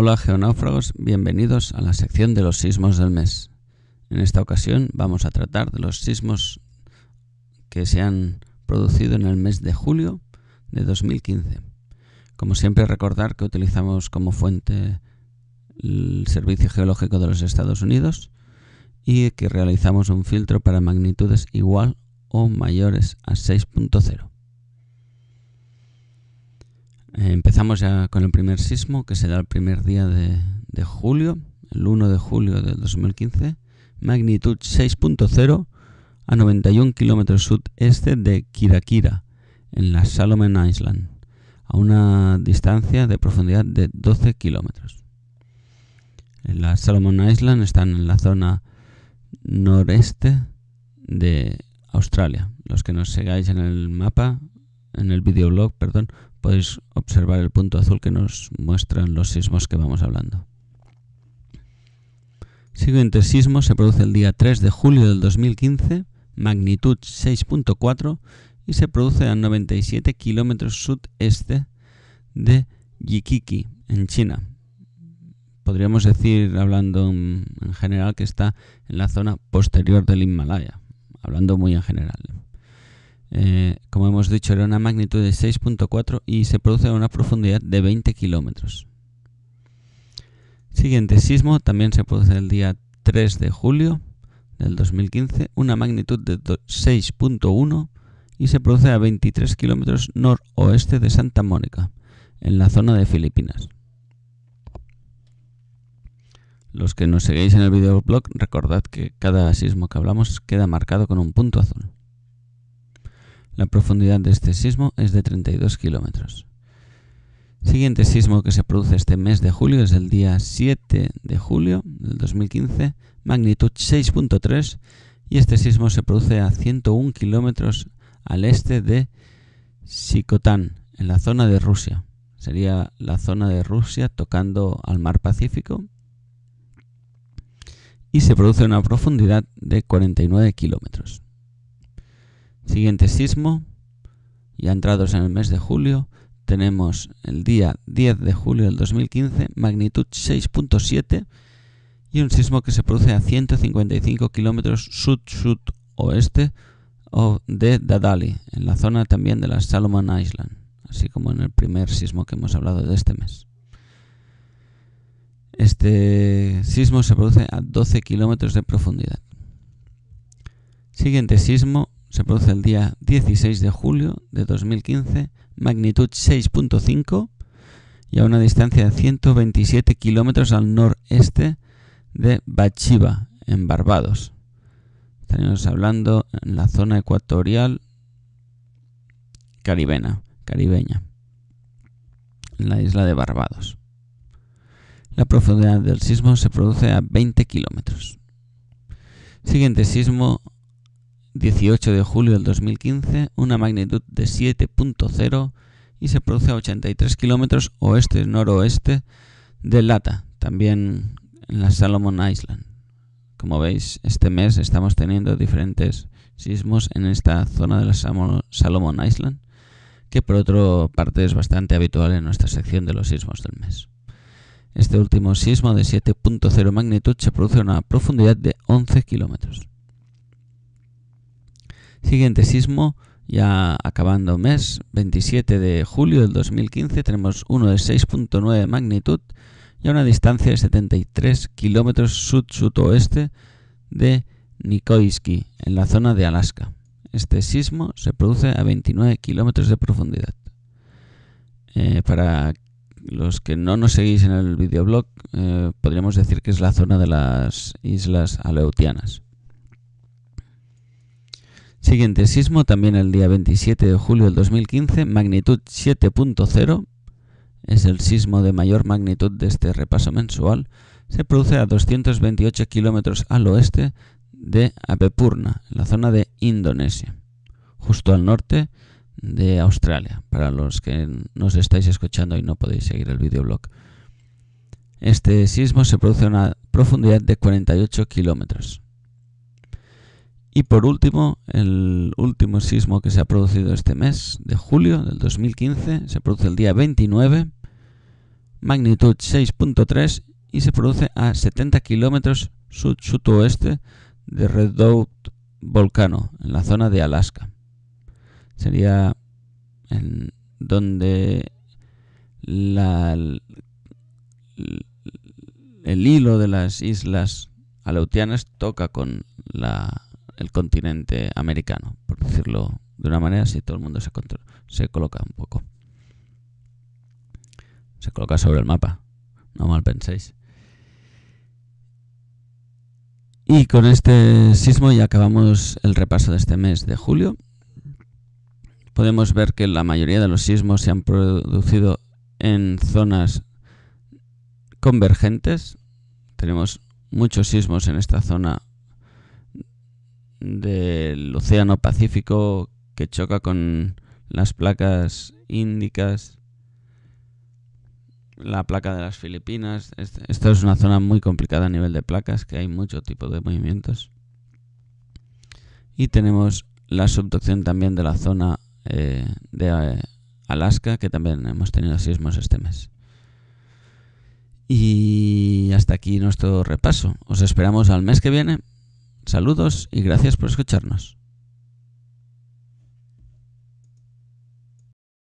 Hola geonáufragos, bienvenidos a la sección de los sismos del mes. En esta ocasión vamos a tratar de los sismos que se han producido en el mes de julio de 2015. Como siempre recordar que utilizamos como fuente el Servicio Geológico de los Estados Unidos y que realizamos un filtro para magnitudes igual o mayores a 6.0. Empezamos ya con el primer sismo que se da el primer día de, julio, el 1 de julio del 2015, magnitud 6.0 a 91 kilómetros sudeste de Kirakira, en la Salomon Island, a una distancia de profundidad de 12 kilómetros. Las Salomon Island están en la zona noreste de Australia. Los que nos sigáis en el mapa en el videoblog, perdón, podéis observar el punto azul que nos muestran los sismos que vamos hablando. Siguiente sismo se produce el día 3 de julio del 2015, magnitud 6.4 y se produce a 97 kilómetros sudeste de Yikiki, en China. Podríamos decir, hablando en general, que está en la zona posterior del Himalaya, hablando muy en general. Eh, como hemos dicho, era una magnitud de 6.4 y se produce a una profundidad de 20 kilómetros. Siguiente sismo también se produce el día 3 de julio del 2015, una magnitud de 6.1 y se produce a 23 kilómetros noroeste de Santa Mónica, en la zona de Filipinas. Los que nos seguís en el videoblog, recordad que cada sismo que hablamos queda marcado con un punto azul. La profundidad de este sismo es de 32 kilómetros. Siguiente sismo que se produce este mes de julio es el día 7 de julio del 2015, magnitud 6.3, y este sismo se produce a 101 kilómetros al este de Sikotán, en la zona de Rusia. Sería la zona de Rusia tocando al mar Pacífico. Y se produce una profundidad de 49 kilómetros. Siguiente sismo, ya entrados en el mes de julio, tenemos el día 10 de julio del 2015, magnitud 6.7 y un sismo que se produce a 155 kilómetros sud-sud-oeste de Dadali, en la zona también de la Salomon Island, así como en el primer sismo que hemos hablado de este mes. Este sismo se produce a 12 kilómetros de profundidad. Siguiente sismo, se produce el día 16 de julio de 2015, magnitud 6.5 y a una distancia de 127 kilómetros al noreste de Bachiva, en Barbados. Estaríamos hablando en la zona ecuatorial caribena, caribeña, en la isla de Barbados. La profundidad del sismo se produce a 20 kilómetros. Siguiente sismo 18 de julio del 2015, una magnitud de 7.0 y se produce a 83 kilómetros oeste-noroeste de Lata, también en la Salomon Island. Como veis, este mes estamos teniendo diferentes sismos en esta zona de la Salomon Island, que por otra parte es bastante habitual en nuestra sección de los sismos del mes. Este último sismo de 7.0 magnitud se produce a una profundidad de 11 kilómetros. Siguiente sismo, ya acabando mes, 27 de julio del 2015, tenemos uno de 6.9 magnitud y a una distancia de 73 kilómetros sud-sudoeste de Nikoisky, en la zona de Alaska. Este sismo se produce a 29 kilómetros de profundidad. Eh, para los que no nos seguís en el videoblog, eh, podríamos decir que es la zona de las islas aleutianas. Siguiente sismo, también el día 27 de julio del 2015, magnitud 7.0, es el sismo de mayor magnitud de este repaso mensual, se produce a 228 kilómetros al oeste de Apepurna, en la zona de Indonesia, justo al norte de Australia, para los que nos estáis escuchando y no podéis seguir el videoblog. Este sismo se produce a una profundidad de 48 kilómetros. Y por último, el último sismo que se ha producido este mes de julio del 2015 se produce el día 29, magnitud 6.3 y se produce a 70 kilómetros sud-sudoeste de redout Volcano, en la zona de Alaska. Sería en donde el hilo de las islas aleutianas toca con la el continente americano, por decirlo de una manera, si todo el mundo se, coloca un poco. Se coloca sobre el mapa, no mal penséis. Y con este sismo ya acabamos el repaso de este mes de julio. Podemos ver que la mayoría de los sismos se han producido en zonas convergentes. Tenemos muchos sismos en esta zona del Océano Pacífico que choca con las placas índicas, la placa de las Filipinas. Esto es una zona muy complicada a nivel de placas, que hay mucho tipo de movimientos. Y tenemos la subducción también de la zona eh, de eh, Alaska, que también hemos tenido sismos este mes. Y hasta aquí nuestro repaso. Os esperamos al mes que viene Saludos y gracias por escucharnos.